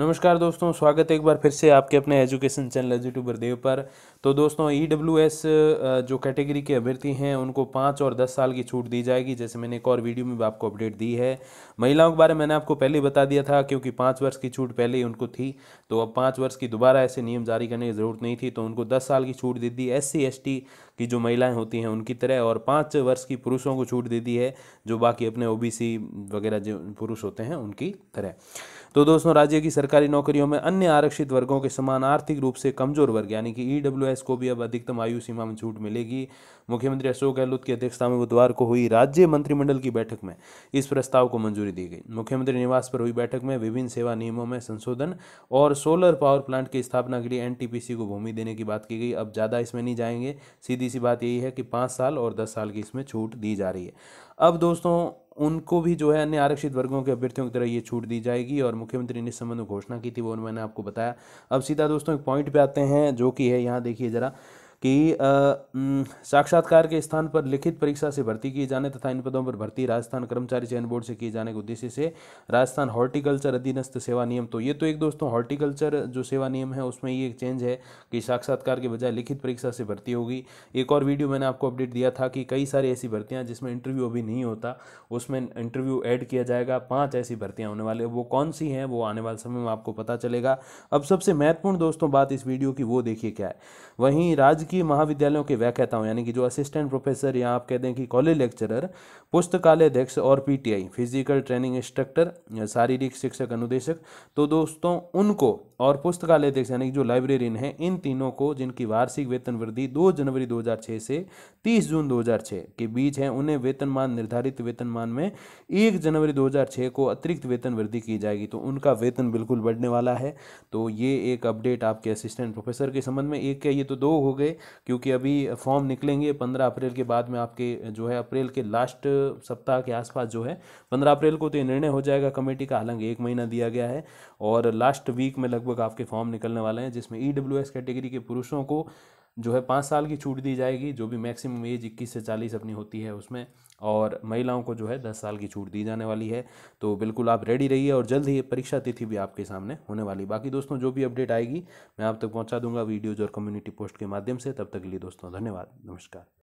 नमस्कार दोस्तों स्वागत है एक बार फिर से आपके अपने एजुकेशन चैनल यूट्यूबर देव पर तो दोस्तों ई e जो कैटेगरी के अभ्यर्थी हैं उनको पाँच और दस साल की छूट दी जाएगी जैसे मैंने एक और वीडियो में भी आपको अपडेट दी है महिलाओं के बारे में मैंने आपको पहले बता दिया था क्योंकि पाँच वर्ष की छूट पहले ही उनको थी तो अब पाँच वर्ष की दोबारा ऐसे नियम जारी करने की ज़रूरत नहीं थी तो उनको दस साल की छूट दे दी एस सी की जो महिलाएँ होती हैं उनकी तरह और पाँच वर्ष की पुरुषों को छूट दे दी है जो बाकी अपने ओ वगैरह जो पुरुष होते हैं उनकी तरह तो दोस्तों राज्य की सरकार सरकारी नौकरियों में अन्य आरक्षित वर्गों के समान आर्थिक रूप से कमजोर वर्ग यानी कि ई e को भी अब अधिकतम आयु सीमा में छूट मिलेगी मुख्यमंत्री अशोक गहलोत की अध्यक्षता में बुधवार को हुई राज्य मंत्रिमंडल की बैठक में इस प्रस्ताव को मंजूरी दी गई मुख्यमंत्री निवास पर हुई बैठक में विभिन्न सेवा नियमों में संशोधन और सोलर पावर प्लांट की स्थापना के लिए एन को भूमि देने की बात की गई अब ज़्यादा इसमें नहीं जाएंगे सीधी सी बात यही है कि पाँच साल और दस साल की इसमें छूट दी जा रही है अब दोस्तों उनको भी जो है अन्य आरक्षित वर्गों के अभ्यर्थियों की तरह ये छूट दी जाएगी और मुख्यमंत्री ने इस संबंध में घोषणा की थी वो मैंने आपको बताया अब सीधा दोस्तों एक पॉइंट पे आते हैं जो कि है यहाँ देखिए ज़रा कि साक्षात्कार के स्थान पर लिखित परीक्षा से भर्ती किए जाने तथा इन पदों पर भर्ती राजस्थान कर्मचारी चयन बोर्ड से किए जाने के उद्देश्य से राजस्थान हॉर्टिकल्चर अधीनस्थ सेवा नियम तो ये तो एक दोस्तों हॉर्टिकल्चर जो सेवा नियम है उसमें ये एक चेंज है कि साक्षात्कार के बजाय लिखित परीक्षा से भर्ती होगी एक और वीडियो मैंने आपको अपडेट दिया था कि कई सारी ऐसी भर्तियाँ जिसमें इंटरव्यू अभी नहीं होता उसमें इंटरव्यू ऐड किया जाएगा पाँच ऐसी भर्तियाँ होने वाली वो कौन सी हैं वो आने वाले समय में आपको पता चलेगा अब सबसे महत्वपूर्ण दोस्तों बात इस वीडियो की वो देखिए क्या है वहीं राज्य राजकीय महाविद्यालयों के व्याख्याताओं यानी कि जो असिस्टेंट प्रोफेसर या आप कह दें कि कॉलेज लेक्चरर पुस्तकालय अध्यक्ष और पीटीआई फिजिकल ट्रेनिंग इंस्ट्रक्टर शारीरिक शिक्षक अनुदेशक तो दोस्तों उनको और पुस्तकालय अध्यक्ष यानी कि जो लाइब्रेरियन है इन तीनों को जिनकी वार्षिक वेतन वृद्धि दो जनवरी दो से तीस जून दो के बीच है उन्हें वेतनमान निर्धारित वेतनमान में एक जनवरी दो को अतिरिक्त वेतन वृद्धि की जाएगी तो उनका वेतन बिल्कुल बढ़ने वाला है तो ये एक अपडेट आपके असिस्टेंट प्रोफेसर के संबंध में एक क्या ये तो दो हो गए क्योंकि अभी फॉर्म निकलेंगे पंद्रह अप्रैल के बाद में आपके जो है अप्रैल के लास्ट सप्ताह के आसपास जो है पंद्रह अप्रैल को तो ये निर्णय हो जाएगा कमेटी का हालांकि एक महीना दिया गया है और लास्ट वीक में लगभग आपके फॉर्म निकलने वाले हैं जिसमें ई e कैटेगरी के पुरुषों को जो है पाँच साल की छूट दी जाएगी जो भी मैक्सिमम एज इक्कीस से चालीस अपनी होती है उसमें और महिलाओं को जो है दस साल की छूट दी जाने वाली है तो बिल्कुल आप रेडी रहिए और जल्द ही ये परीक्षा तिथि भी आपके सामने होने वाली बाकी दोस्तों जो भी अपडेट आएगी मैं आप तक पहुँचा दूंगा वीडियोज़ और कम्युनिटी पोस्ट के माध्यम से तब तक के लिए दोस्तों धन्यवाद नमस्कार